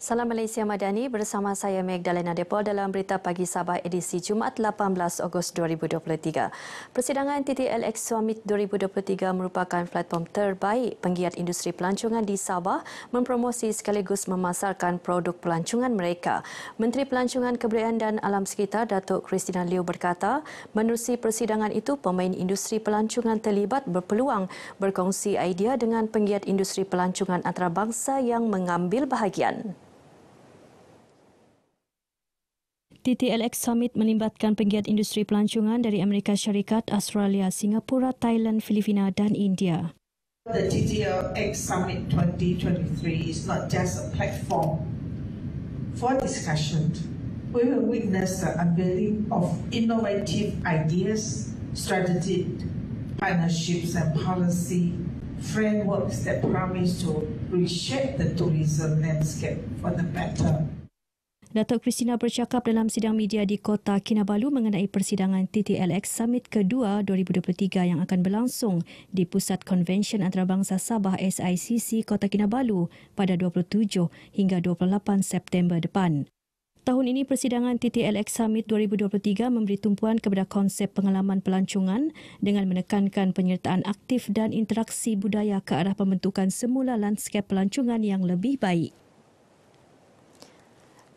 Salam Malaysia Madani bersama saya Magdalena Depol dalam Berita Pagi Sabah edisi Jumaat 18 Ogos 2023. Persidangan TTLX Summit 2023 merupakan platform terbaik penggiat industri pelancongan di Sabah mempromosi sekaligus memasarkan produk pelancongan mereka. Menteri Pelancongan Kebudayaan dan Alam Sekitar Datuk Kristina Liu berkata, menerusi persidangan itu pemain industri pelancongan terlibat berpeluang berkongsi idea dengan penggiat industri pelancongan antarabangsa yang mengambil bahagian. TTLX Summit melibatkan penggiat industri pelancongan dari Amerika Syarikat, Australia, Singapura, Thailand, Filipina dan India. The TTLX Summit 2023 is not just a platform for discussion. We will witness the unveiling of innovative ideas, strategic partnerships and policy frameworks that promise to reshape the tourism landscape for the better. Datuk Kristina bercakap dalam sidang media di Kota Kinabalu mengenai persidangan TTLX Summit kedua 2023 yang akan berlangsung di Pusat Konvensyen Antarabangsa Sabah SICC Kota Kinabalu pada 27 hingga 28 September depan. Tahun ini persidangan TTLX Summit 2023 memberi tumpuan kepada konsep pengalaman pelancongan dengan menekankan penyertaan aktif dan interaksi budaya ke arah pembentukan semula landscape pelancongan yang lebih baik.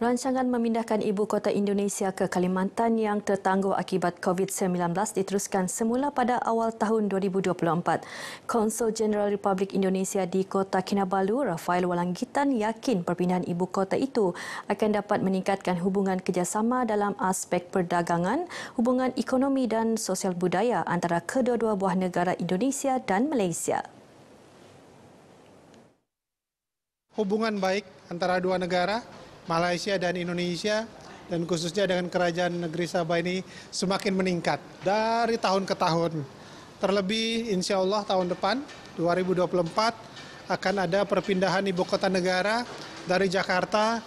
Rancangan memindahkan ibu kota Indonesia ke Kalimantan yang tertangguh akibat COVID-19 diteruskan semula pada awal tahun 2024. Konsul Jeneral Republik Indonesia di Kota Kinabalu, Rafael Walanggitan yakin perpindahan ibu kota itu akan dapat meningkatkan hubungan kerjasama dalam aspek perdagangan, hubungan ekonomi dan sosial budaya antara kedua-dua buah negara Indonesia dan Malaysia. Hubungan baik antara dua negara Malaysia dan Indonesia dan khususnya dengan kerajaan negeri Sabah ini semakin meningkat dari tahun ke tahun. Terlebih insya Allah tahun depan 2024 akan ada perpindahan ibu kota negara dari Jakarta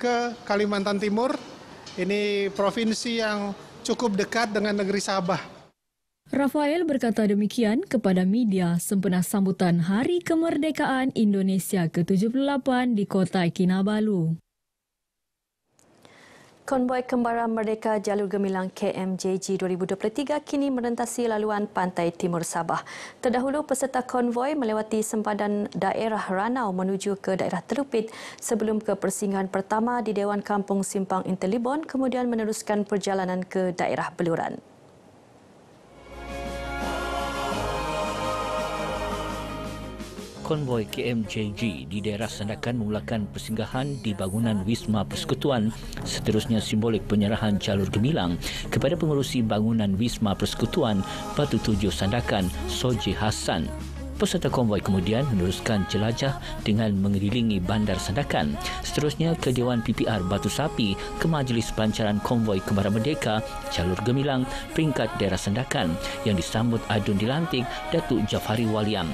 ke Kalimantan Timur. Ini provinsi yang cukup dekat dengan negeri Sabah. Rafael berkata demikian kepada media sempena sambutan Hari Kemerdekaan Indonesia ke-78 di kota Kinabalu. Konvoi Kembara Merdeka Jalur Gemilang KMJG 2023 kini merentasi laluan Pantai Timur Sabah. Terdahulu, peserta konvoi melewati sempadan daerah Ranau menuju ke daerah Terupit sebelum ke persinggahan pertama di Dewan Kampung Simpang Intelibon kemudian meneruskan perjalanan ke daerah Beluran. Konvoy KMJG di daerah Sandakan memulakan persinggahan di bangunan Wisma Persekutuan seterusnya simbolik penyerahan jalur gemilang kepada pengurusi bangunan Wisma Persekutuan Batu Tujuh Sandakan Soji Hassan. Peserta konvoy kemudian meneruskan jelajah dengan mengelilingi bandar Sandakan. Seterusnya ke Dewan PPR Batu Sapi ke Majlis Pancaran Konvoy Kemara Merdeka Jalur Gemilang peringkat daerah Sandakan yang disambut adun dilantik Datuk Jafari Waliam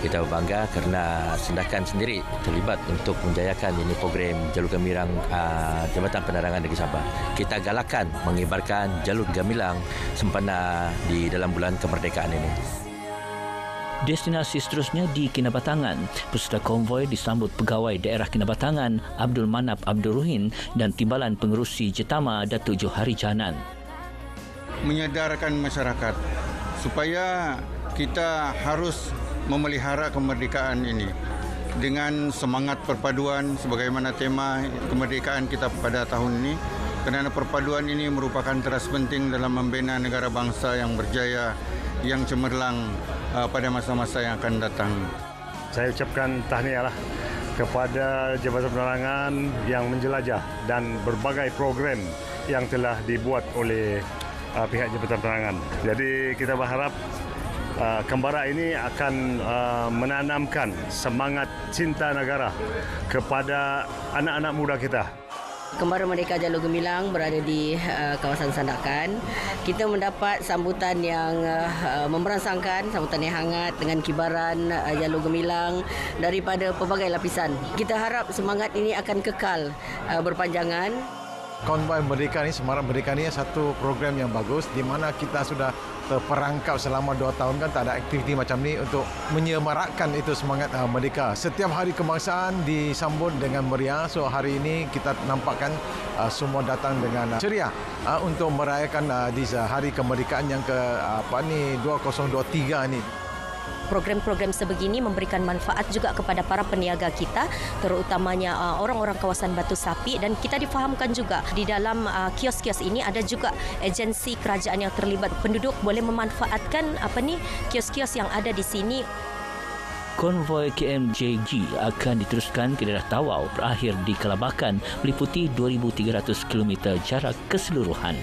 kita berbangga kerana sendakan sendiri terlibat untuk menjayakan ini program Jalur Gemilang ah, Jabatan Penerangan Negeri Sabah. Kita galakan mengibarkan Jalur Gemilang sempena di dalam bulan kemerdekaan ini. Destinasi seterusnya di Kinabatangan. Peserta konvoy disambut pegawai daerah Kinabatangan Abdul Manap Abdul Ruhin dan timbalan pengerusi Jetama Datuk Johari Janan. Menyedarkan masyarakat supaya kita harus memelihara kemerdekaan ini dengan semangat perpaduan sebagaimana tema kemerdekaan kita pada tahun ini kerana perpaduan ini merupakan teras penting dalam membina negara bangsa yang berjaya yang cemerlang uh, pada masa-masa yang akan datang. Saya ucapkan tahniahlah kepada Jabatan Penerangan yang menjelajah dan berbagai program yang telah dibuat oleh uh, pihak Jabatan Penerangan. Jadi kita berharap Ah, Kembara ini akan ah, menanamkan semangat cinta negara kepada anak-anak muda kita. Kembara Merdeka Jalur Gemilang berada di ah, kawasan Sandakan. Kita mendapat sambutan yang memberangsangkan, memerangsangkan, sambutan yang hangat dengan kibaran Jalur Gemilang daripada pelbagai lapisan. Kita harap semangat ini akan kekal berpanjangan. Konvoi Merdeka ini, Semarang Merdeka ini satu program yang bagus di mana kita sudah terperangkap selama dua tahun kan tak ada aktiviti macam ni untuk menyemarakkan itu semangat uh, merdeka. Setiap hari kebangsaan disambut dengan meriah. So hari ini kita nampakkan uh, semua datang dengan uh, ceria uh, untuk merayakan uh, di uh, hari kemerdekaan yang ke uh, apa ni 2023 ni program-program sebegini memberikan manfaat juga kepada para peniaga kita terutamanya uh, orang-orang kawasan Batu Sapi dan kita difahamkan juga di dalam uh, kios-kios ini ada juga agensi kerajaan yang terlibat penduduk boleh memanfaatkan apa ni kios-kios yang ada di sini Konvoi KMJG akan diteruskan ke daerah Tawau berakhir di Kelabakan meliputi 2,300 km jarak keseluruhan.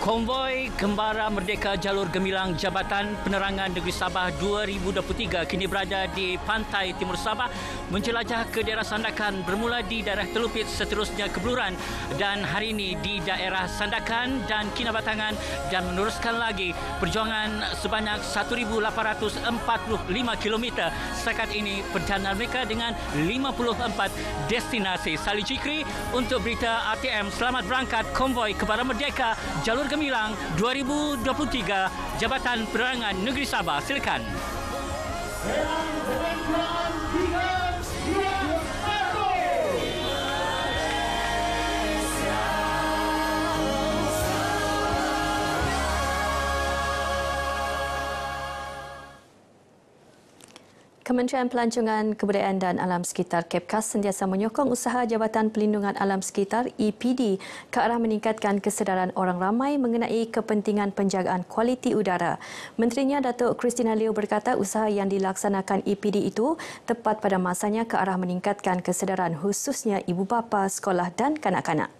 Konvoi Gembara Merdeka Jalur Gemilang Jabatan Penerangan Negeri Sabah 2023 kini berada di Pantai Timur Sabah menjelajah ke daerah Sandakan bermula di daerah Telupit seterusnya ke Beluran dan hari ini di daerah Sandakan dan Kinabatangan dan meneruskan lagi perjuangan sebanyak 1,845 km sekat ini perjalanan mereka dengan 54 destinasi. Salih Cikri untuk berita RTM selamat berangkat Konvoi Gembara Merdeka Jalur Gemilang 2023 Jabatan Perangan Negeri Sabah. Silakan. Perang, Kementerian Pelancongan Kebudayaan dan Alam Sekitar KEPKAS sentiasa menyokong usaha Jabatan Pelindungan Alam Sekitar EPD ke arah meningkatkan kesedaran orang ramai mengenai kepentingan penjagaan kualiti udara. Menterinya Datuk Christina Leo berkata usaha yang dilaksanakan EPD itu tepat pada masanya ke arah meningkatkan kesedaran khususnya ibu bapa, sekolah dan kanak-kanak.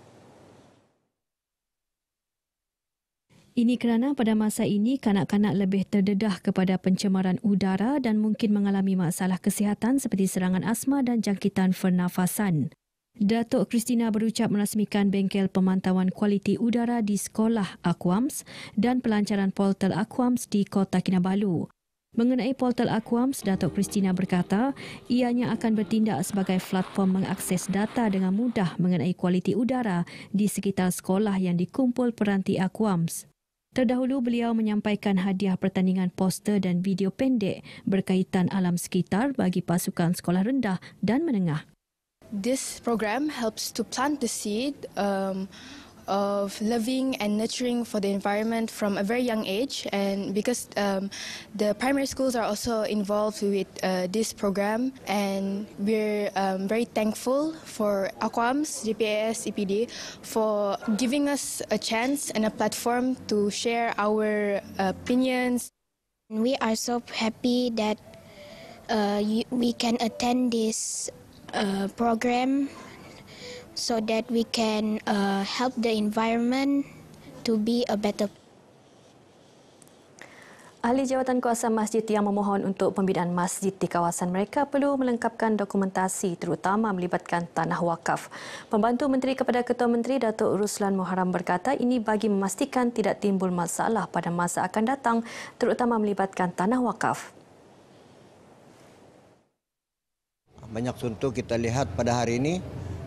Ini kerana pada masa ini kanak-kanak lebih terdedah kepada pencemaran udara dan mungkin mengalami masalah kesihatan seperti serangan asma dan jangkitan pernafasan. Datuk Kristina berucap merasmikan bengkel pemantauan kualiti udara di sekolah Aquams dan pelancaran portal Aquams di Kota Kinabalu. Mengenai portal Aquams, Datuk Kristina berkata, ianya akan bertindak sebagai platform mengakses data dengan mudah mengenai kualiti udara di sekitar sekolah yang dikumpul peranti Aquams. Terdahulu beliau menyampaikan hadiah pertandingan poster dan video pendek berkaitan alam sekitar bagi pasukan sekolah rendah dan menengah. This program helps to plant the seed um, of loving and nurturing for the environment from a very young age and because um, the primary schools are also involved with uh, this program and we're um, very thankful for AQUAMS, GPAS, EPD for giving us a chance and a platform to share our uh, opinions. We are so happy that uh, we can attend this uh, program so that we can uh, help the environment to be a better Ahli jawatan kuasa masjid yang memohon untuk pembinaan masjid di kawasan mereka perlu melengkapkan dokumentasi terutama melibatkan tanah wakaf. Pembantu Menteri kepada Ketua Menteri Datuk Ruslan Muharram berkata ini bagi memastikan tidak timbul masalah pada masa akan datang terutama melibatkan tanah wakaf. Banyak contoh kita lihat pada hari ini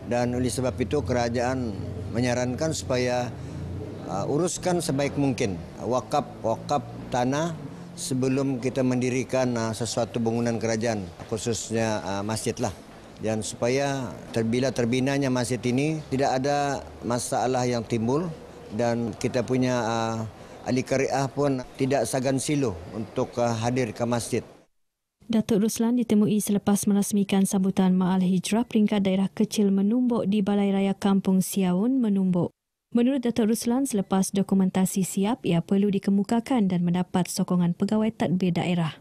dan oleh sebab itu kerajaan menyarankan supaya uh, uruskan sebaik mungkin uh, wakaf wakaf tanah sebelum kita mendirikan uh, sesuatu bangunan kerajaan khususnya uh, masjid lah dan supaya terbila terbinanya masjid ini tidak ada masalah yang timbul dan kita punya uh, ahli kariah pun tidak sagan silo untuk uh, hadir ke masjid. Datuk Ruslan ditemui selepas merasmikan sambutan Maal Hijrah peringkat daerah kecil Menumbuk di Balai Raya Kampung Siaun, Menumbuk. Menurut Datuk Ruslan, selepas dokumentasi siap, ia perlu dikemukakan dan mendapat sokongan pegawai tadbir daerah.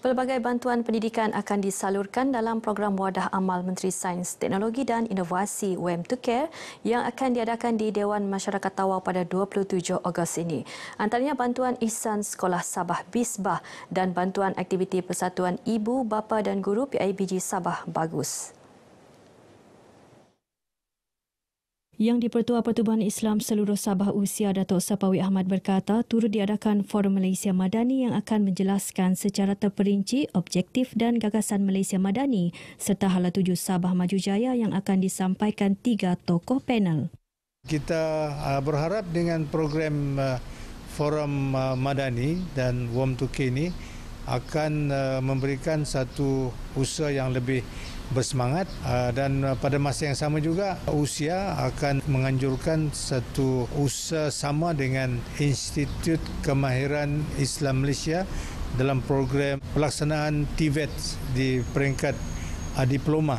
Pelbagai bantuan pendidikan akan disalurkan dalam program Wadah Amal Menteri Sains, Teknologi dan Inovasi UM to Care yang akan diadakan di Dewan Masyarakat Tawau pada 27 Ogos ini. Antaranya bantuan Ihsan Sekolah Sabah Bisbah dan bantuan aktiviti Persatuan Ibu, Bapa dan Guru PIBG Sabah Bagus. Yang di-Pertua Pertubuhan Islam Seluruh Sabah Usia Datuk Sapawi Ahmad berkata turut diadakan Forum Malaysia Madani yang akan menjelaskan secara terperinci objektif dan gagasan Malaysia Madani serta hala tuju Sabah Maju Jaya yang akan disampaikan tiga tokoh panel. Kita uh, berharap dengan program uh, Forum uh, Madani dan Warm to K ini akan memberikan satu usaha yang lebih bersemangat uh, dan uh, pada masa yang sama juga usia akan menganjurkan satu usaha sama dengan Institut Kemahiran Islam Malaysia dalam program pelaksanaan TVET e di peringkat uh, diploma.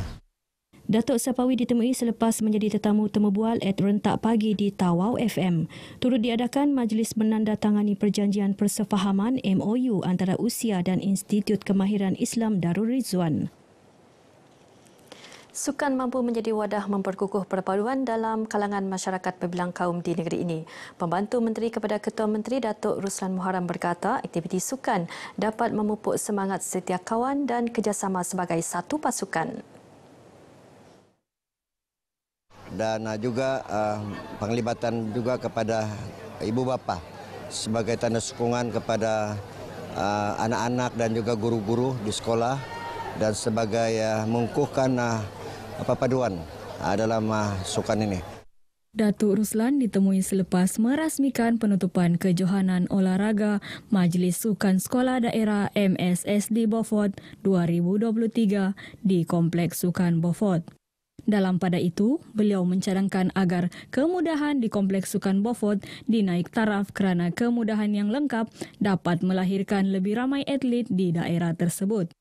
Datuk Sapawi ditemui selepas menjadi tetamu temubual at Rentak Pagi di Tawau FM. Turut diadakan majlis menandatangani perjanjian persefahaman MOU antara USIA dan Institut Kemahiran Islam Darul Rizwan. Sukan mampu menjadi wadah memperkukuh perpaduan dalam kalangan masyarakat berbilang kaum di negeri ini. Pembantu Menteri kepada Ketua Menteri Datuk Ruslan Muharram berkata, aktiviti sukan dapat memupuk semangat setia kawan dan kerjasama sebagai satu pasukan. Dan ah, juga uh, penglibatan juga kepada ibu bapa sebagai tanda sokongan kepada uh, anak-anak dan juga guru-guru di sekolah dan sebagai uh, mengukuhkan uh, paduan uh, ah, dalam ah, sukan ini. Datuk Ruslan ditemui selepas merasmikan penutupan kejohanan olahraga Majlis Sukan Sekolah Daerah MSSD Beaufort 2023 di Kompleks Sukan Beaufort. Dalam pada itu, beliau mencadangkan agar kemudahan di Kompleks Sukan Beaufort dinaik taraf kerana kemudahan yang lengkap dapat melahirkan lebih ramai atlet di daerah tersebut.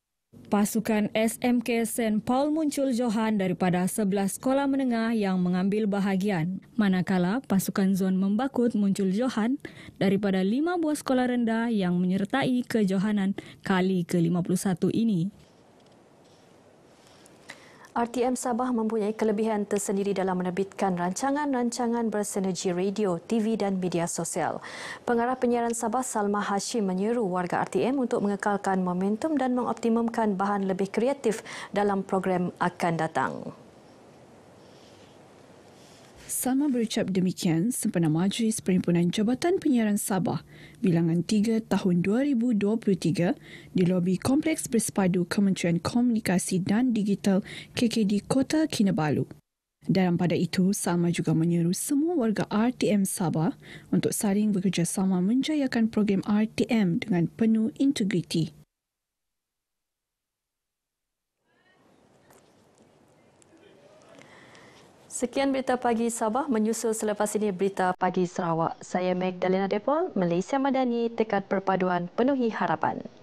Pasukan SMK St. Paul muncul Johan daripada 11 sekolah menengah yang mengambil bahagian. Manakala pasukan Zon Membakut muncul Johan daripada 5 buah sekolah rendah yang menyertai kejohanan kali ke-51 ini. RTM Sabah mempunyai kelebihan tersendiri dalam menerbitkan rancangan-rancangan bersinergi radio, TV dan media sosial. Pengarah penyiaran Sabah Salma Hashim menyeru warga RTM untuk mengekalkan momentum dan mengoptimumkan bahan lebih kreatif dalam program akan datang. Sama berucap demikian sempena Majlis Perhimpunan Jabatan Penyiaran Sabah bilangan 3 tahun 2023 di lobi Kompleks Bersepadu Kementerian Komunikasi dan Digital KKD Kota Kinabalu. Dalam pada itu, Salma juga menyeru semua warga RTM Sabah untuk saling bekerjasama menjayakan program RTM dengan penuh integriti. Sekian berita pagi Sabah menyusul selepas ini berita pagi Sarawak. Saya Magdalena Depol, Malaysia Madani, tekad perpaduan penuhi harapan.